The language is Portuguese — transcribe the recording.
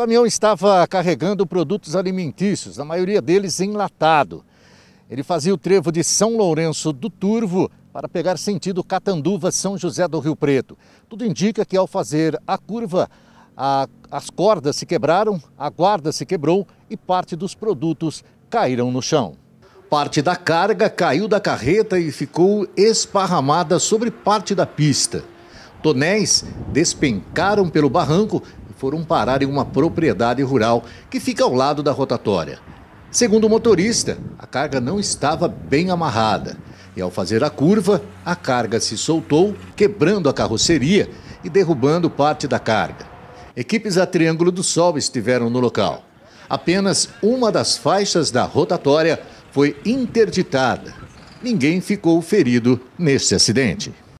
O caminhão estava carregando produtos alimentícios, a maioria deles enlatado. Ele fazia o trevo de São Lourenço do Turvo para pegar sentido Catanduva-São José do Rio Preto. Tudo indica que ao fazer a curva, a, as cordas se quebraram, a guarda se quebrou e parte dos produtos caíram no chão. Parte da carga caiu da carreta e ficou esparramada sobre parte da pista. Tonéis despencaram pelo barranco foram parar em uma propriedade rural que fica ao lado da rotatória. Segundo o motorista, a carga não estava bem amarrada e, ao fazer a curva, a carga se soltou, quebrando a carroceria e derrubando parte da carga. Equipes da Triângulo do Sol estiveram no local. Apenas uma das faixas da rotatória foi interditada. Ninguém ficou ferido neste acidente.